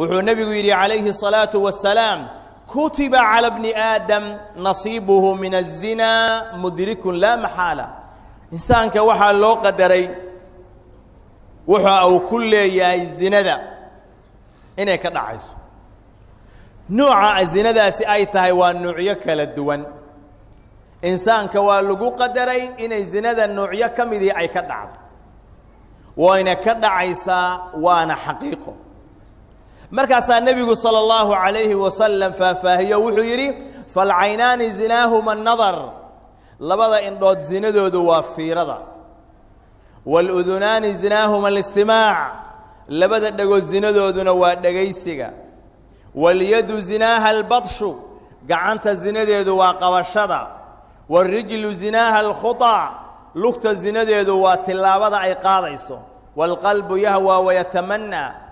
wuxuu nebigu yidhi calayhi الsalaaةu wasalaam kutiba calى bni aadam nasiibuhu min aلzinaa mudrikun laa maxaala insaanka waxaa loo qadaray waxa uu ku leeyahay zinada inay ka dhacayso nuuca zinadaasi ay tahay waa nuucyo kala duwan insaanka waa lagu qadaray inay zinada nuucyo ka midii ay ka dhacdo wayna ka dhacaysaa waana xaqiiqo markaasaa nebigu sal اllahu calayhi wasalam faahfaahiyo wuxuu yidhi falcaynaani zinaahuma اnadar labada indhood zinadoodu waa fiirada waaludunaani zinaahuma alistimaac labada dhegood zinadooduna waa dhegaysiga walyadu zinaaha albadshu gacanta zinadeedu waa qabashada waاrijlu zinaaha alkhuطac lugta zinadeedu waa tilaabada ay qaadayso waalqalbu yahwaa wayatamana